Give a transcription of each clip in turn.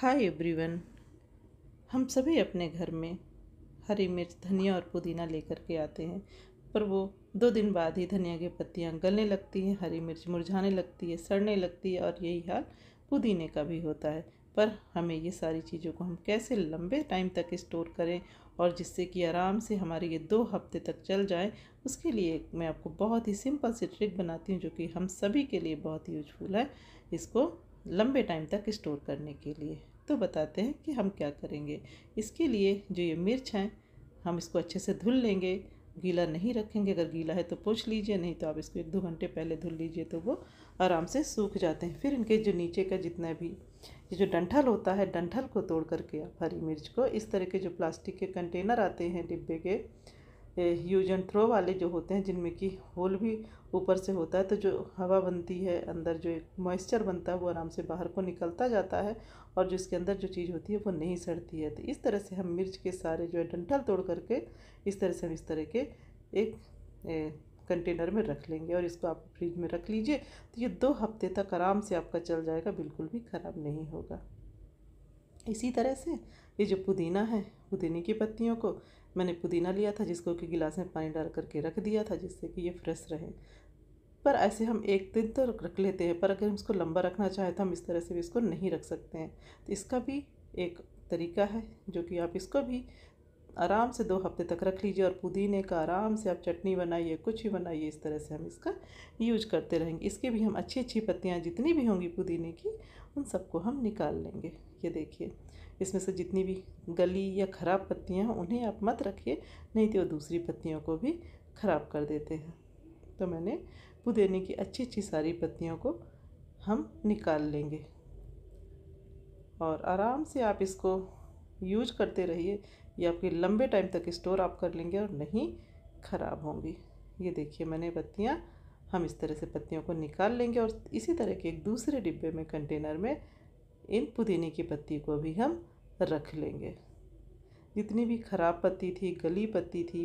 hi everyone हम सभी अपने घर में हरी मिर्च धनिया और पुदीना लेकर के आते हैं पर वो दो दिन बाद ही धनिया की पत्तियाँ गलने लगती हैं हरी मिर्च मुरझाने लगती है सड़ने लगती है और यही हाल पुदीने का भी होता है पर हमें ये सारी चीज़ों को हम कैसे लंबे टाइम तक स्टोर करें और जिससे कि आराम से हमारे ये दो हफ्ते तक चल जाए उसके लिए मैं आपको बहुत ही सिंपल सी ट्रिक बनाती हूँ जो कि हम सभी के लिए बहुत यूजफुल है इसको लंबे टाइम तक स्टोर करने के लिए तो बताते हैं कि हम क्या करेंगे इसके लिए जो ये मिर्च हैं हम इसको अच्छे से धुल लेंगे गीला नहीं रखेंगे अगर गीला है तो पूछ लीजिए नहीं तो आप इसको एक दो घंटे पहले धुल लीजिए तो वो आराम से सूख जाते हैं फिर इनके जो नीचे का जितना भी ये जो डंठल होता है डंठल को तोड़ करके आप हरी मिर्च को इस तरह के जो प्लास्टिक के कंटेनर आते हैं डिब्बे के यूज वाले जो होते हैं जिनमें कि होल भी ऊपर से होता है तो जो हवा बनती है अंदर जो एक मॉइस्चर बनता है वो आराम से बाहर को निकलता जाता है और जो इसके अंदर जो चीज़ होती है वो नहीं सड़ती है तो इस तरह से हम मिर्च के सारे जो है डंठल तोड़ करके इस तरह से हम इस तरह के एक ए, कंटेनर में रख लेंगे और इसको आप फ्रिज में रख लीजिए तो ये दो हफ्ते तक आराम से आपका चल जाएगा बिल्कुल भी ख़राब नहीं होगा इसी तरह से ये जो पुदीना है पुदीने की पत्तियों को मैंने पुदीना लिया था जिसको कि गिलास में पानी डाल करके रख दिया था जिससे कि ये फ्रेश रहे पर ऐसे हम एक दिन तो रख लेते हैं पर अगर हम इसको लंबा रखना चाहें तो हम इस तरह से भी इसको नहीं रख सकते हैं तो इसका भी एक तरीका है जो कि आप इसको भी आराम से दो हफ्ते तक रख लीजिए और पुदीने का आराम से आप चटनी बनाइए कुछ भी बनाइए इस तरह से हम इसका यूज करते रहेंगे इसकी भी हम अच्छी अच्छी पत्तियाँ जितनी भी होंगी पुदीने की उन सबको हम निकाल लेंगे ये देखिए इसमें से जितनी भी गली या ख़राब पत्तियाँ हैं उन्हें आप मत रखिए नहीं तो दूसरी पत्तियों को भी ख़राब कर देते हैं तो मैंने पुदीने की अच्छी अच्छी सारी पत्तियों को हम निकाल लेंगे और आराम से आप इसको यूज करते रहिए ये आपके लंबे टाइम तक स्टोर आप कर लेंगे और नहीं ख़राब होंगी ये देखिए मैंने पत्तियाँ हम इस तरह से पत्तियों को निकाल लेंगे और इसी तरह के एक दूसरे डिब्बे में कंटेनर में इन पुदीने की पत्ती को भी हम रख लेंगे जितनी भी ख़राब पत्ती थी गली पत्ती थी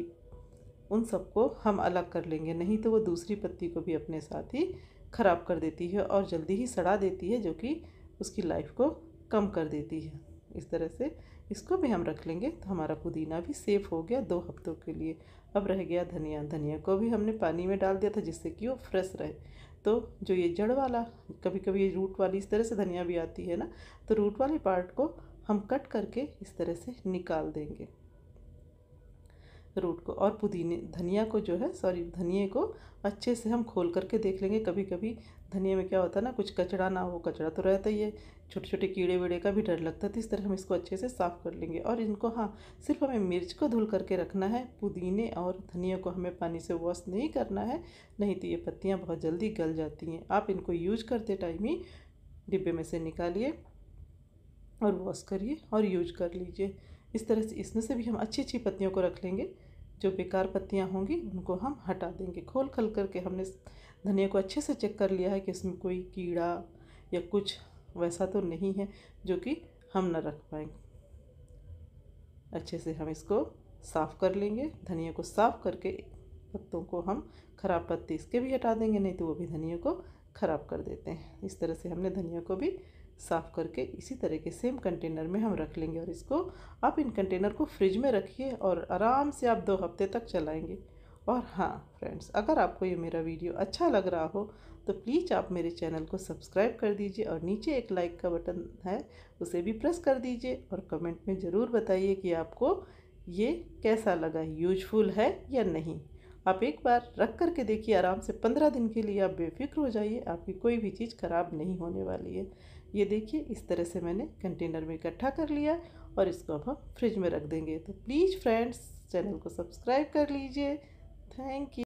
उन सबको हम अलग कर लेंगे नहीं तो वो दूसरी पत्ती को भी अपने साथ ही ख़राब कर देती है और जल्दी ही सड़ा देती है जो कि उसकी लाइफ को कम कर देती है इस तरह से इसको भी हम रख लेंगे तो हमारा पुदीना भी सेफ़ हो गया दो हफ्तों के लिए अब रह गया धनिया धनिया को भी हमने पानी में डाल दिया था जिससे कि वो फ्रेश रहे तो जो ये जड़ वाला कभी कभी ये रूट वाली इस तरह से धनिया भी आती है ना तो रूट वाले पार्ट को हम कट करके इस तरह से निकाल देंगे रूट को और पुदीने धनिया को जो है सॉरी धनिए को अच्छे से हम खोल करके देख लेंगे कभी कभी धनिया में क्या होता है ना कुछ कचड़ा ना हो कचड़ा तो रहता ही है छोटे छोटे कीड़े वीड़े का भी डर लगता है तो इस तरह हम इसको अच्छे से साफ़ कर लेंगे और इनको हाँ सिर्फ हमें मिर्च को धुल करके रखना है पुदीने और धनिया को हमें पानी से वॉश नहीं करना है नहीं तो ये पत्तियाँ बहुत जल्दी गल जाती हैं आप इनको यूज करते टाइम ही डिब्बे में से निकालिए और वॉश करिए और यूज कर लीजिए इस तरह से इसमें से भी हम अच्छी अच्छी पत्तियों को रख लेंगे जो बेकार पत्तियाँ होंगी उनको हम हटा देंगे खोल खल करके हमने धनिया को अच्छे से चेक कर लिया है कि इसमें कोई कीड़ा या कुछ वैसा तो नहीं है जो कि हम न रख पाएंगे अच्छे से हम इसको साफ़ कर लेंगे धनिया को साफ़ करके पत्तों को हम खराब पत्ते इसके भी हटा देंगे नहीं तो वो भी धनिया को ख़राब कर देते हैं इस तरह से हमने धनिया को भी साफ़ करके इसी तरह के सेम कंटेनर में हम रख लेंगे और इसको आप इन कंटेनर को फ्रिज में रखिए और आराम से आप दो हफ्ते तक चलाएंगे और हाँ फ्रेंड्स अगर आपको ये मेरा वीडियो अच्छा लग रहा हो तो प्लीज़ आप मेरे चैनल को सब्सक्राइब कर दीजिए और नीचे एक लाइक का बटन है उसे भी प्रेस कर दीजिए और कमेंट में ज़रूर बताइए कि आपको ये कैसा लगा यूजफुल है या नहीं आप एक बार रख कर के देखिए आराम से पंद्रह दिन के लिए आप बेफिक्र हो जाइए आपकी कोई भी चीज़ ख़राब नहीं होने वाली है ये देखिए इस तरह से मैंने कंटेनर में इकट्ठा कर लिया और इसको अब हम फ्रिज में रख देंगे तो प्लीज़ फ्रेंड्स चैनल को सब्सक्राइब कर लीजिए थैंक यू